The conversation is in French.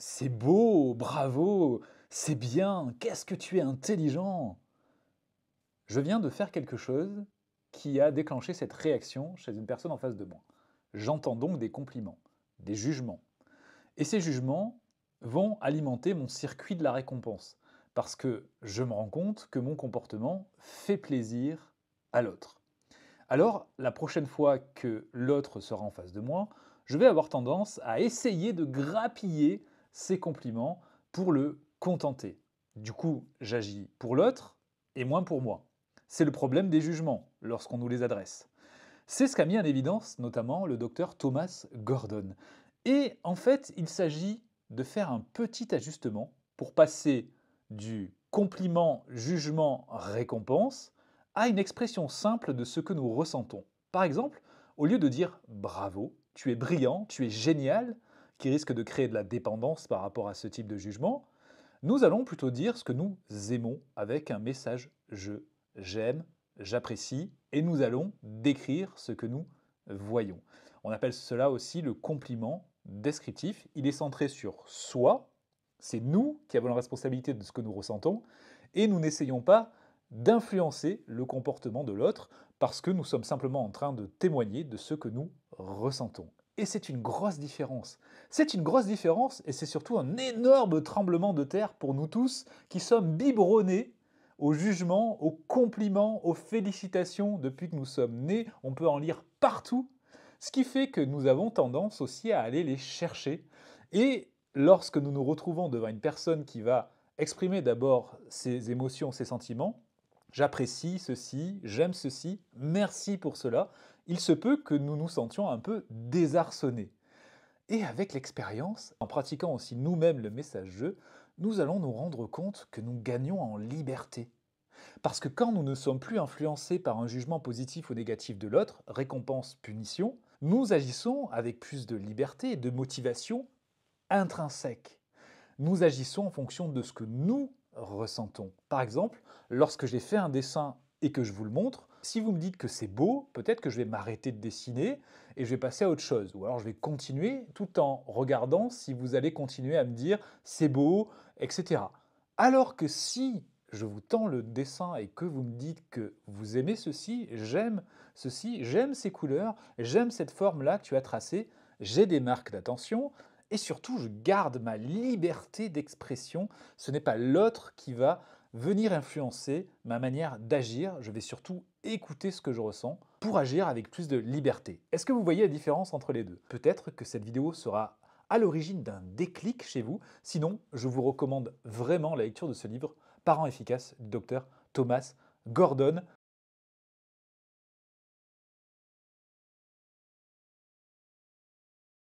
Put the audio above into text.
C'est beau, bravo, c'est bien, qu'est-ce que tu es intelligent Je viens de faire quelque chose qui a déclenché cette réaction chez une personne en face de moi. J'entends donc des compliments, des jugements. Et ces jugements vont alimenter mon circuit de la récompense, parce que je me rends compte que mon comportement fait plaisir à l'autre. Alors, la prochaine fois que l'autre sera en face de moi, je vais avoir tendance à essayer de grappiller ses compliments pour le contenter. Du coup, j'agis pour l'autre et moins pour moi. C'est le problème des jugements lorsqu'on nous les adresse. C'est ce qu'a mis en évidence notamment le docteur Thomas Gordon. Et en fait, il s'agit de faire un petit ajustement pour passer du compliment, jugement, récompense à une expression simple de ce que nous ressentons. Par exemple, au lieu de dire bravo, tu es brillant, tu es génial, qui risque de créer de la dépendance par rapport à ce type de jugement, nous allons plutôt dire ce que nous aimons avec un message je, j'aime, j'apprécie, et nous allons décrire ce que nous voyons. On appelle cela aussi le compliment descriptif. Il est centré sur soi, c'est nous qui avons la responsabilité de ce que nous ressentons, et nous n'essayons pas d'influencer le comportement de l'autre parce que nous sommes simplement en train de témoigner de ce que nous ressentons. Et c'est une grosse différence. C'est une grosse différence et c'est surtout un énorme tremblement de terre pour nous tous qui sommes biberonnés aux jugements, aux compliments, aux félicitations depuis que nous sommes nés. On peut en lire partout. Ce qui fait que nous avons tendance aussi à aller les chercher. Et lorsque nous nous retrouvons devant une personne qui va exprimer d'abord ses émotions, ses sentiments, j'apprécie ceci, j'aime ceci, merci pour cela, il se peut que nous nous sentions un peu désarçonnés. Et avec l'expérience, en pratiquant aussi nous-mêmes le message jeu, nous allons nous rendre compte que nous gagnons en liberté. Parce que quand nous ne sommes plus influencés par un jugement positif ou négatif de l'autre, récompense, punition, nous agissons avec plus de liberté et de motivation intrinsèque. Nous agissons en fonction de ce que nous ressentons. Par exemple, lorsque j'ai fait un dessin et que je vous le montre, si vous me dites que c'est beau, peut-être que je vais m'arrêter de dessiner et je vais passer à autre chose. Ou alors je vais continuer tout en regardant si vous allez continuer à me dire c'est beau, etc. Alors que si je vous tends le dessin et que vous me dites que vous aimez ceci, j'aime ceci, j'aime ces couleurs, j'aime cette forme-là que tu as tracée, j'ai des marques d'attention et surtout je garde ma liberté d'expression. Ce n'est pas l'autre qui va venir influencer ma manière d'agir. Je vais surtout écouter ce que je ressens pour agir avec plus de liberté. Est-ce que vous voyez la différence entre les deux Peut-être que cette vidéo sera à l'origine d'un déclic chez vous. Sinon, je vous recommande vraiment la lecture de ce livre, Parents efficaces, du docteur Thomas Gordon.